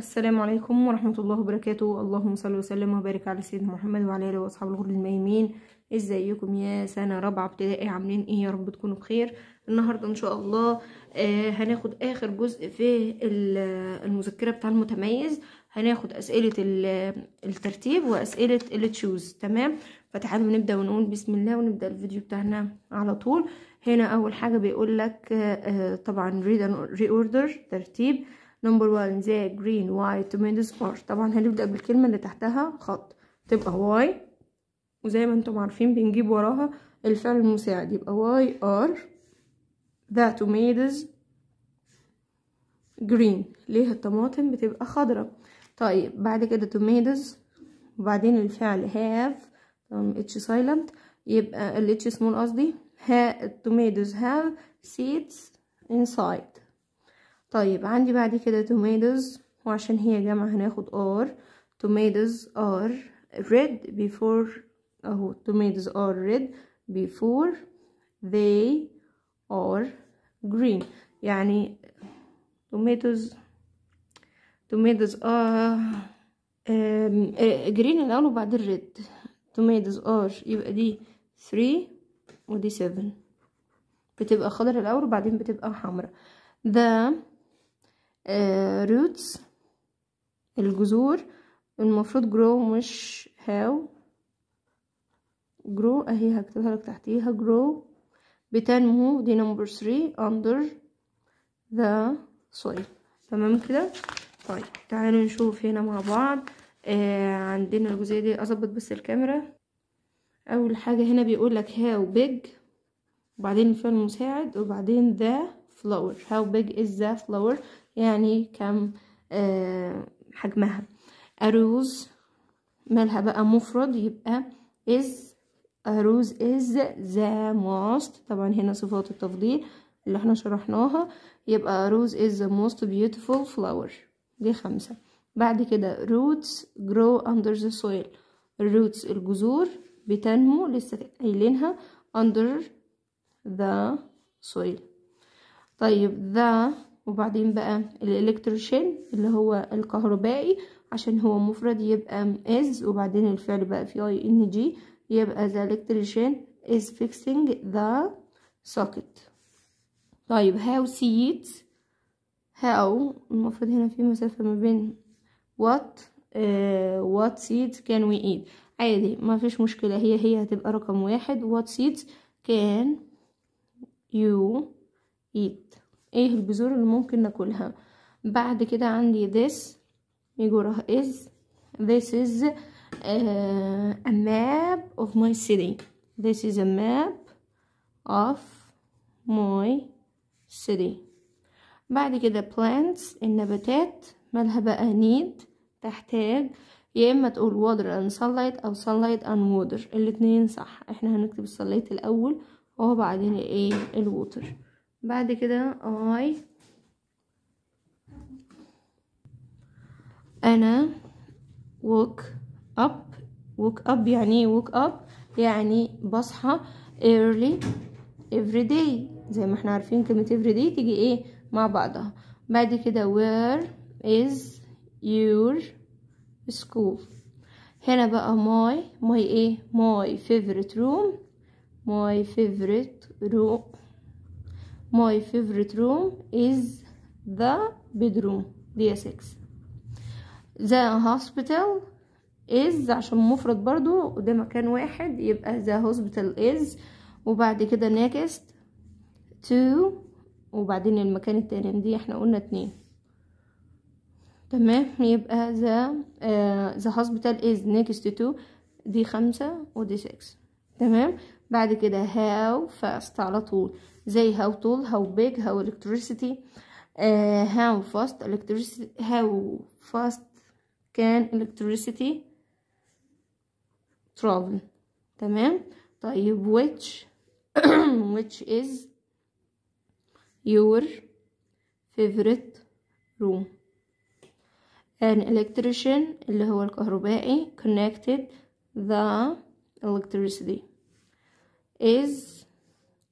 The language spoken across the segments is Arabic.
السلام عليكم ورحمة الله وبركاته اللهم صل وسلم وبارك على سيدنا محمد وعلى آله وأصحاب الغر الميمين ازيكم يا سنة رابعة ابتدائي عاملين ايه يا رب تكونوا بخير النهاردة ان شاء الله آه، هناخد اخر جزء في المذكرة بتاع المتميز هناخد اسئلة الترتيب واسئلة التشوز تمام فتعالوا نبدأ ونقول بسم الله ونبدأ الفيديو بتاعنا على طول هنا اول حاجة بيقول لك آه، آه، طبعا ريد and ترتيب نمبر 1 زي جرين وايت توميتوز اورنج طبعا هنبدا بالكلمه اللي تحتها خط تبقى واي وزي ما انتم عارفين بنجيب وراها الفعل المساعد يبقى واي ار ذا توميتوز جرين ليه الطماطم بتبقى خضرة طيب بعد كده توميتوز وبعدين الفعل هاف اتش سايلنت يبقى الاتش سمول قصدي ها التوميتوز هاف سيدز انسايد طيب عندي بعد كده توميدوز وعشان هي جمع هناخد ار توميدوز ار ريد بيفور اهو توميدوز ار ريد بيفور they are green يعني توميدوز توميدوز ار جرين الاول وبعد الريد توميدوز ار يبقى دي 3 ودي 7 بتبقى خضر الاول وبعدين بتبقى حمراء ده روتس آه، الجذور المفروض grow مش how grow اهي هكتبها لك تحتيها grow بتنمو دي نمبر 3 under the soil تمام كده طيب تعالوا نشوف هنا مع بعض آه عندنا الجزئيه دي اظبط بس الكاميرا اول حاجه هنا بيقول لك how big وبعدين الفعل المساعد وبعدين the flower how big is the flower يعني كم آه، حجمها أروز مالها بقى مفرد يبقى is أروز is the most طبعا هنا صفات التفضيل اللي احنا شرحناها يبقى أروز is the most beautiful flower دي خمسة بعد كده roots grow under the soil الروتس الجذور بتنمو لسه قايلينها under the soil طيب the وبعدين بقى الالكتروشين اللي هو الكهربائي عشان هو مفرد يبقى از وبعدين الفعل بقى في اي ان جي يبقى the electrician is fixing the socket طيب هاو سييت هاو المفروض هنا في مسافة ما بين وات وات سييت كان وي ايت عادي ما فيش مشكلة هي هي هتبقى رقم واحد وات سييت كان يو ايت ايه البذور اللي ممكن ناكلها بعد كده عندي this يجي وراها is this is آه، a map of my city this is a map of my city بعد كده plants النباتات مالها بقى need تحتاج يا اما تقول water and sunlight او sunlight and water الاتنين صح احنا هنكتب الsunlight الاول وبعدين ايه الووتر بعد كده I أنا woke up woke up يعني ايه woke up يعني بصحى early every day زي ما احنا عارفين كلمة every day تيجي ايه مع بعضها بعد كده where is your school هنا بقى my my ايه my favorite room my favorite room My favorite room is the bedroom دي 6 The hospital is عشان مفرد برضو ده مكان واحد يبقى the hospital is وبعد كده next to وبعدين المكان التاني دي احنا قلنا اتنين تمام يبقى the uh, the hospital is next to دي خمسة ودي 6 تمام بعد كده how fast على طول زي how tall how big how electricity uh, how fast electricity how fast can electricity travel تمام طيب which which is your favorite room an electrician اللي هو الكهربائي connected the electricity is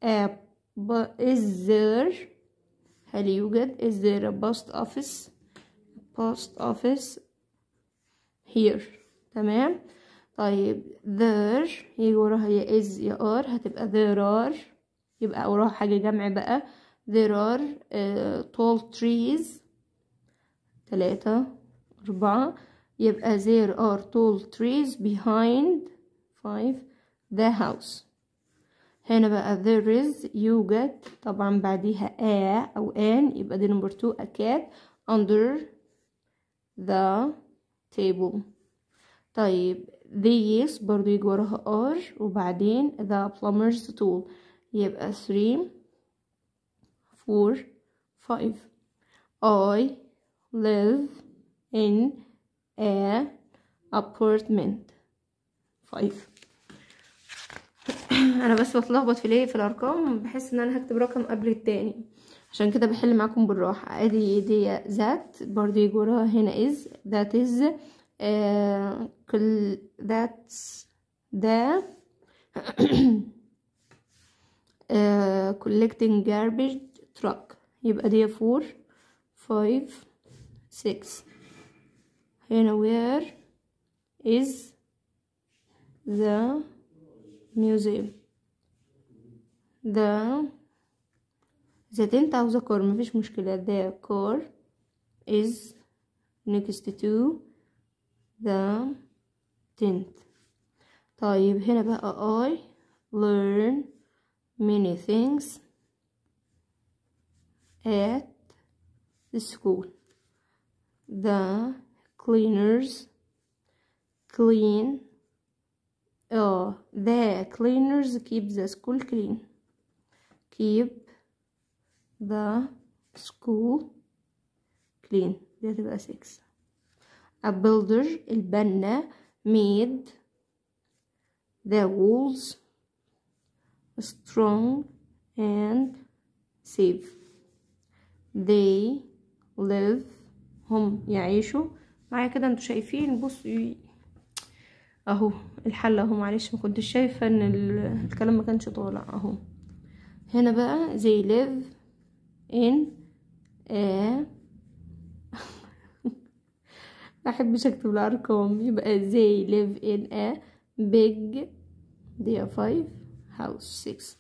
a is there هل يوجد is there a post office post office here تمام طيب there يجي وراها يا is يا are هتبقى there are يبقى وراها حاجة جمع بقى there are uh, tall trees تلاتة أربعة يبقى there are tall trees behind five the house هنا بقى there is يوجد طبعا بعديها a أو an يبقى دي نمبر 2 a cat under the table طيب this برضو يجي وراها r وبعدين the plumber's tool يبقى 3 4 5 I live in a apartment 5 انا بس بتلخبط في ليه في الارقام بحس ان انا هكتب رقم قبل التاني عشان كده بحل معاكم بالراحه ادي دي ذات برضو يجي وراها هنا از ذات از كل ذات ده آه، collecting جاربج تراك يبقى دي فور فايف سكس هنا وير از ذا museum the tenth تاو the core مفيش مشكلة the core is next to the tent طيب هنا بقى I learn many things at the school the cleaners clean oh the cleaners keep the school clean keep the school clean دي هتبقى 6 a builder البنا made the walls strong and safe they live هم يعيشوا معايا كده انتوا شايفين بصوا اهو الحل اهو معلش ما كنتش شايفه ان الكلام ما كانش طالع اهو هنا بقى they live in a احبش اكتب الارقام يبقى they live in a big they are five house six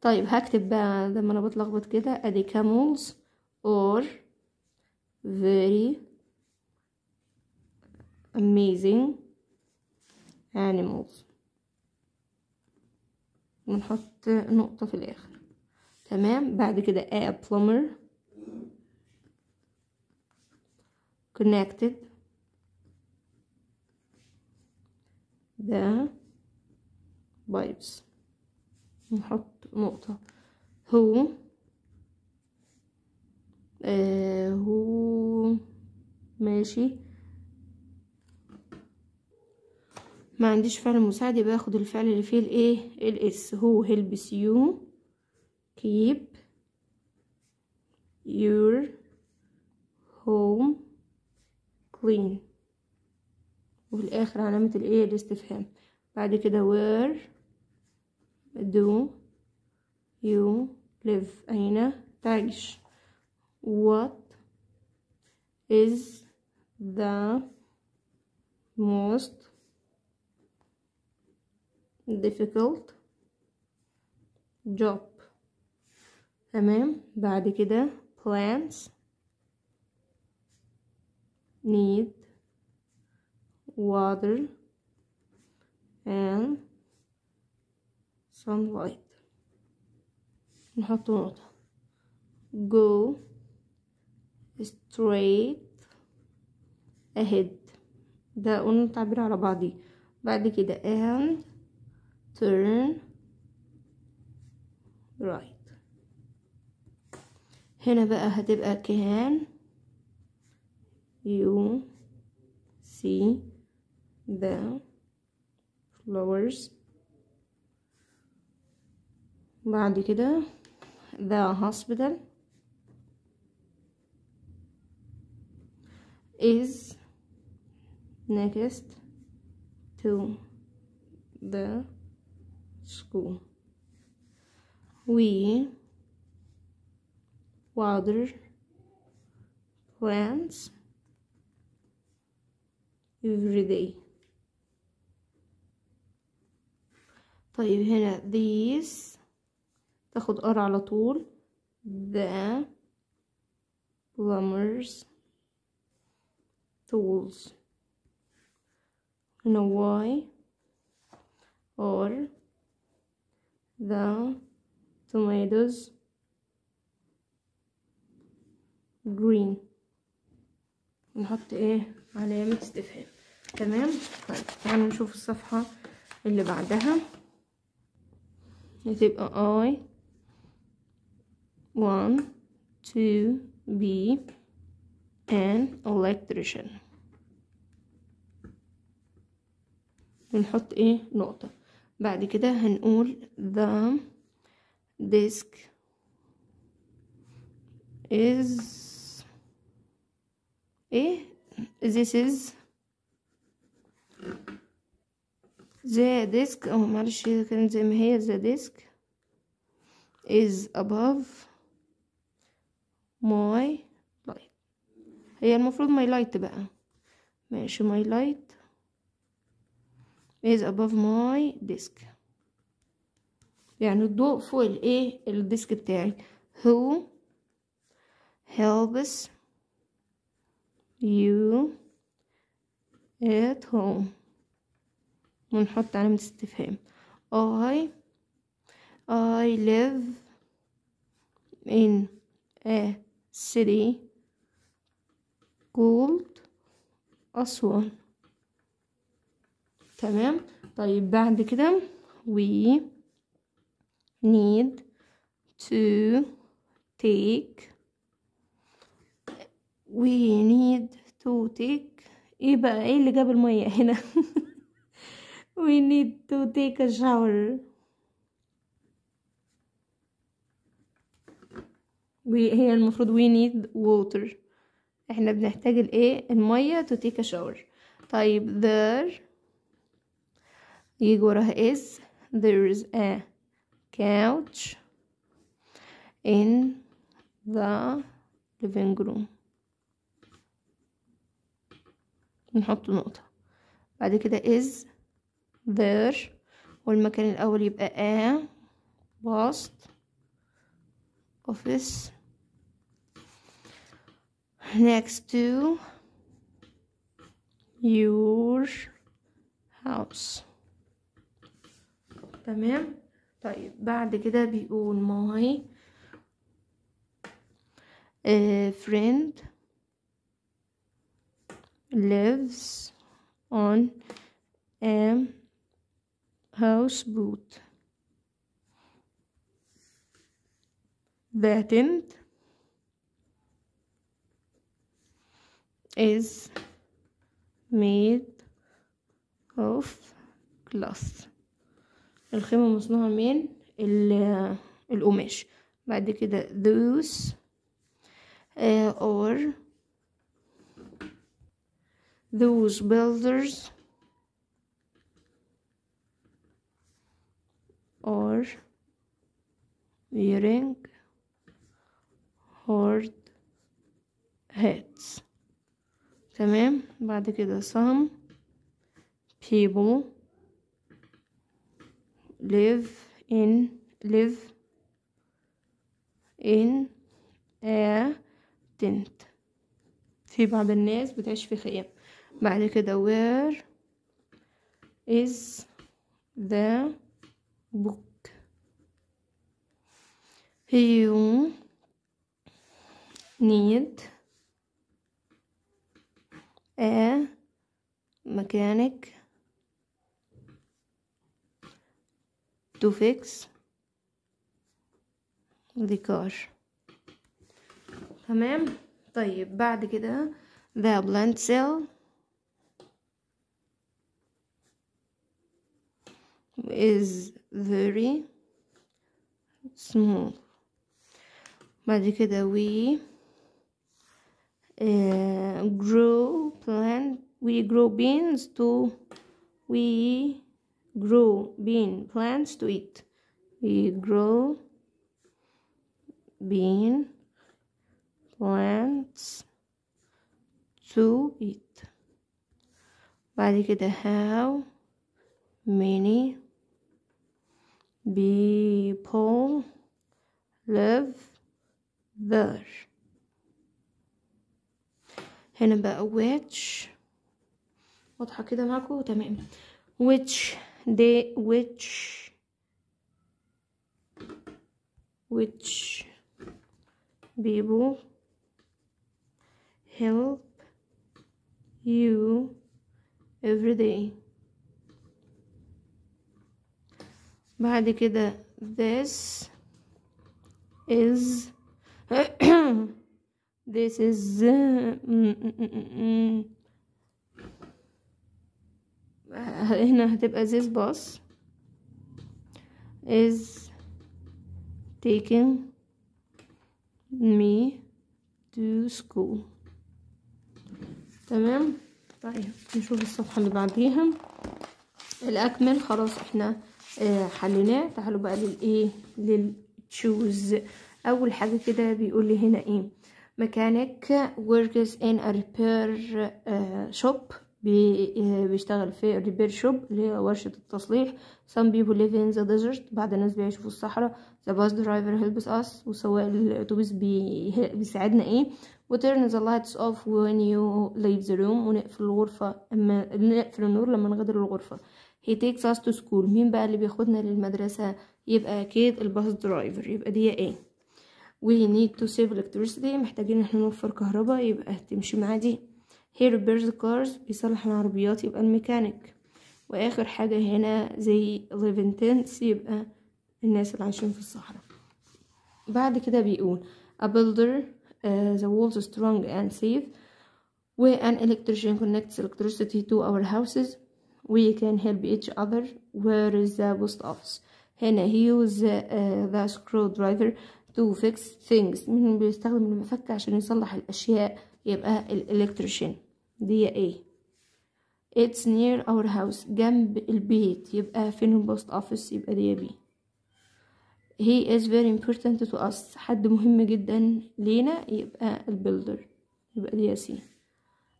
طيب هكتب بقى لما انا بتلخبط كده ادي camels or very amazing animals ونحط نقطة في الآخر تمام بعد كده add plumber connected the pipes نحط نقطة هو آه هو ماشي ما عنديش فعل مساعد يبقى اخد الفعل اللي فيه الايه الاس هو هيلبس يو كيب your home clean وفي الاخر علامة الايه الاستفهام بعد كده where do you live اين تعيش what is the most difficult job تمام بعد كده plants need water and sunlight نحط نقطة go straight ahead ده قلنا التعبير على بعضيه بعد كده and turn right هنا بقى هتبقى can you see the flowers بعد كده the hospital is next to the school. We water plants every day. طيب هنا this تاخد ار على طول the plumbers tools هنا y or the tomatoes green ونحط ايه علامة استفهام تمام طيب تعالوا نشوف الصفحة اللي بعدها هتبقى I want to be an electrician بنحط ايه نقطة بعد كده هنقول the disk is ايه this is the disk او معلش كانت زي ما هي the disk is above my light هي المفروض my light بقى ماشي my light is above my desk يعني الضوء فوق الايه الديسك بتاعي who helps you at home ونحط علامة استفهام I I live in a city called Aswan تمام طيب بعد كده we need to take we need to take ايه بقى ايه اللي جاب المية هنا we need to take a shower هي المفروض we need water احنا بنحتاج الايه المية to take a shower طيب there Igor is there is a couch in the living room نحط نقطة بعد كده is there والمكان الأول يبقى a past office next to your house تمام طيب بعد كده بيقول my friend lives on a houseboat that end is made of glass الخيمة مصنوعة من القماش بعد كده those uh, or those builders are wearing hard hats تمام بعد كده some people live in live in a tent في بعض الناس بتعيش في خيام بعد كده where is the book you need a mechanic to fix car. تمام طيب بعد كده the blank cell is very small بعد كده we uh, grow plant we grow beans to we grow bean plants to eat we grow bean plants to eat why you they have many people live there هنا بقى which واضحة كده معاكم تمام which they which which people help you every day بعد كده this is this is uh, mm, mm, mm, هنا هتبقى this bus is taking me to school تمام طيب نشوف الصفحة اللي بعديها الأكمل خلاص احنا آه، حليناه تعالوا بقى للايه للتشوز أول حاجة كده بيقول لي هنا ايه ميكانيك workers in a repair آه، shop إيه، بيشتغل في الريبير شوب اللي هي ورشة التصليح some people live in the desert بعض الناس بيعيشوا في الصحراء the bus driver helps us وسواق الأتوبيس بي... بيساعدنا ايه و turn the lights off when you leave the room ونقفل الغرفة أما نقفل النور لما نغادر الغرفة he takes us to school مين بقى اللي بياخدنا للمدرسة يبقى أكيد الباص درايفر يبقى دي ايه we need to save electricity محتاجين ان احنا نوفر كهرباء يبقى تمشي مع دي here repairs cars بيصلح العربيات يبقى الميكانيك واخر حاجة هنا زي living يبقى الناس اللي عايشين في الصحراء بعد كده بيقول a builder uh, the walls strong and safe و an electrician connects electricity to our houses we can help each other where is the post office هنا he use uh, the screwdriver to fix things مين بيستخدم المفك عشان يصلح الأشياء يبقى الإلكتريشن دي ايه it's near our house جنب البيت يبقى فين البوست اوفيس يبقى دي بي he is very important to us حد مهم جدا لينا يبقى البيلدر يبقى دي سي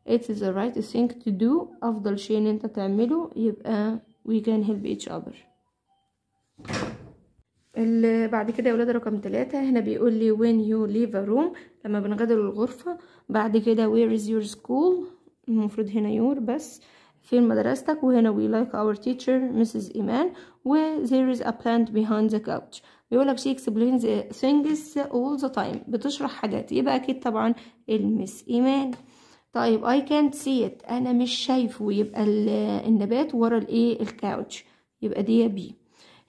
it is the right thing to do افضل شيء ان انت تعمله يبقى we can help each other بعد كده يا ولاد رقم تلاتة هنا بيقول لي when you leave a room لما بنغادر الغرفة بعد كده where is your school المفروض هنا يور بس فين مدرستك وهنا we like our teacher Mrs. إيمان و there is a plant behind the couch بيقولك she explains things all the time بتشرح حاجات يبقى أكيد طبعا المس إيمان طيب I can't see it أنا مش شايفه يبقى النبات ورا الإيه الكاوتش يبقى دي بي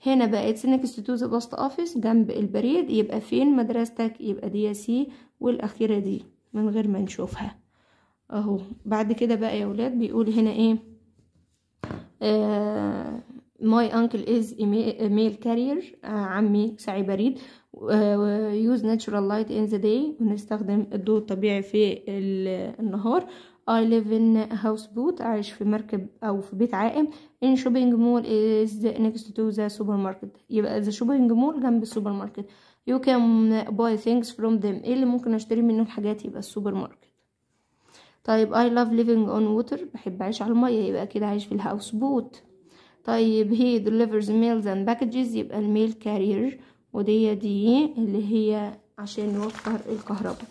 هنا بقى it's next to the post office جنب البريد يبقى فين مدرستك يبقى دي سي والأخيرة دي من غير ما نشوفها اهو بعد كده بقى يا ولاد بيقول هنا ايه ماي انكل از ميل كارير عمي ساعي بريد يوز ناتشورال لايت ان ذا داي بنستخدم الضوء الطبيعي في النهار I live in هاوس houseboat عايش في مركب أو في بيت عائم in shopping mall نيكست next to the supermarket يبقى the shopping mall جنب السوبر ماركت you can buy things from them ايه اللي ممكن اشتري منه الحاجات يبقى السوبر ماركت طيب I love living on water بحب أعيش على المية يبقى كده عايش في الهاوس بوت طيب he delivers mails and packages يبقى الميل كارير ودي دي اللي هي عشان يوفر الكهرباء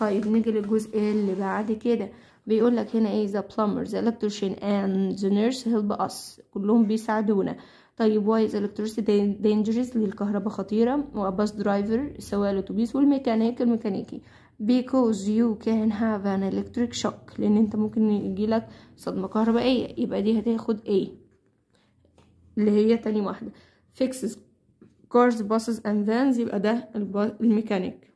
طيب نيجي للجزء اللي بعد كده بيقول لك هنا ايه the plumber the electrician and the nurse help us كلهم بيساعدونا طيب why is electricity dangerous للكهرباء خطيرة و bus driver سواء الاتوبيس والميكانيك الميكانيكي because you can have an electric shock لان انت ممكن يجيلك صدمة كهربائية يبقى دي هتاخد A اللي هي تاني واحدة fixes cars buses and vans يبقى ده الميكانيك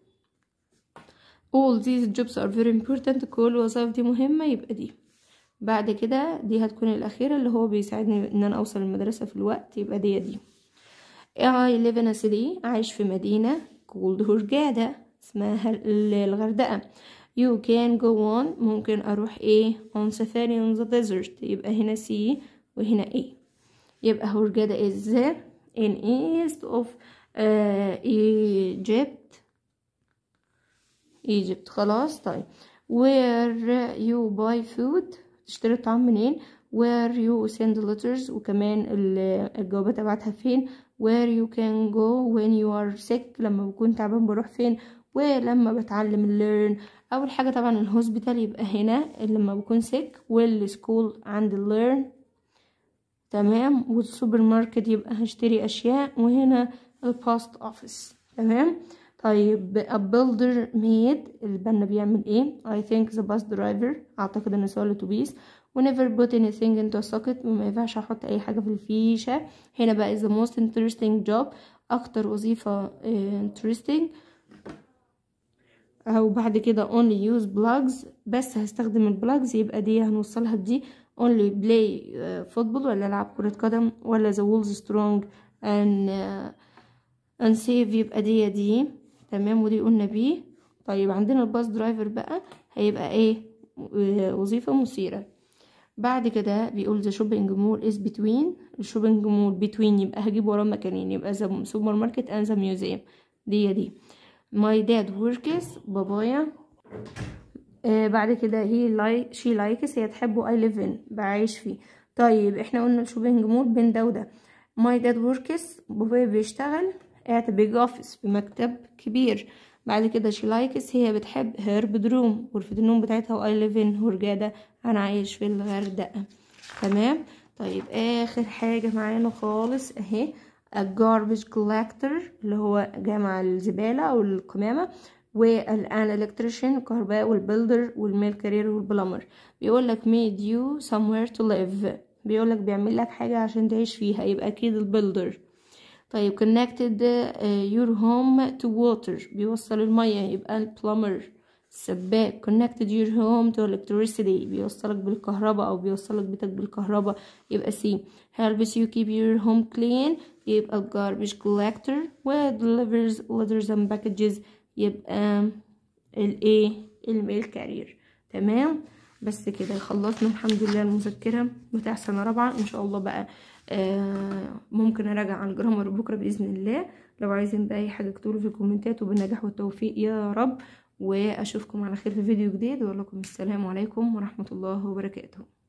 all these jobs are very important كل الوظائف دي مهمة يبقى دي بعد كده دي هتكون الأخيرة اللي هو بيساعدني إن أنا أوصل المدرسة في الوقت يبقى دي دي I live in a city عايش في مدينة called هورجاده اسمها الغردقه يو كان جو اون ممكن اروح ايه اون سفاري اون ذا ديزرت يبقى هنا سي وهنا اي يبقى هورجادا از ان ايست اوف ايجيبت ايجيبت خلاص طيب وير يو باي فود تشتري طعام منين وير يو سند ليترز وكمان الجوابه تبعتها فين وير يو كان جو وين يو ار سيك لما بكون تعبان بروح فين ولما بتعلم الليرن اول حاجه طبعا الهوسبيتال يبقى هنا لما بكون سيك والسكول عند الليرن تمام والسوبر ماركت يبقى هشتري اشياء وهنا الباست اوفيس تمام طيب a ميد البنا بيعمل ايه اي ثينك ذا باس درايفر اعتقد ان سؤال الاتوبيس ونيفر بوت اني ثينج انتو socket وما ينفعش احط اي حاجه في الفيشه هنا بقى ذا موست انترستينج جوب اكتر وظيفه uh, او بعد كده only use plugs بس هستخدم البلاجز يبقى دي هنوصلها بدي only play آه، football ولا العب كرة قدم ولا the walls strong and uh, and save يبقى دي دي تمام ودي قلنا بيه طيب عندنا الباص درايفر بقى هيبقى ايه آه، وظيفة مثيرة بعد كده بيقول ذا شوبينج مول از بتوين الشوبينج مول بتوين يبقى هجيب وراه مكانين يبقى ذا سوبر ماركت اند ذا ميوزيوم دي دي ماي داد works بابايا آه بعد كده هي لايك شي لايكس هي تحبه اي ليف ان بعيش فيه طيب احنا قلنا الشوبينج مول بين ده وده ماي داد وركس بابايا بيشتغل at big office بمكتب كبير بعد كده شي لايكس هي بتحب هير بدروم غرفة النوم بتاعتها واي ليف ان ورجادة انا عايش في الغردقة تمام طيب اخر حاجة معانا خالص اهي الجاربج collector اللي هو جمع الزبالة أو القمامة والان الكتريشن الكهرباء والبيلدر والميل كارير والبلمر بيقول لك made you somewhere to live بيقول لك بيعمل لك حاجة عشان تعيش فيها يبقى اكيد البيلدر طيب connected uh, your home to water بيوصل المية يبقى البلمر سباك كونكتد يور هوم تو الكتريسيتي بيوصلك بالكهرباء أو بيوصلك بيتك بالكهرباء يبقى سي helps يو keep يور هوم كلين يبقى garbage كولكتر و delivers اند باكجز يبقى الإيه الميل كارير تمام بس كده خلصنا الحمد لله المذكرة بتاع سنة رابعة إن شاء الله بقى آه، ممكن أراجع على الجرامر بكرة بإذن الله لو عايزين بقى أي حاجة اكتبوا في الكومنتات وبالنجاح والتوفيق يا رب واشوفكم على خير في فيديو جديد واقول لكم السلام عليكم ورحمه الله وبركاته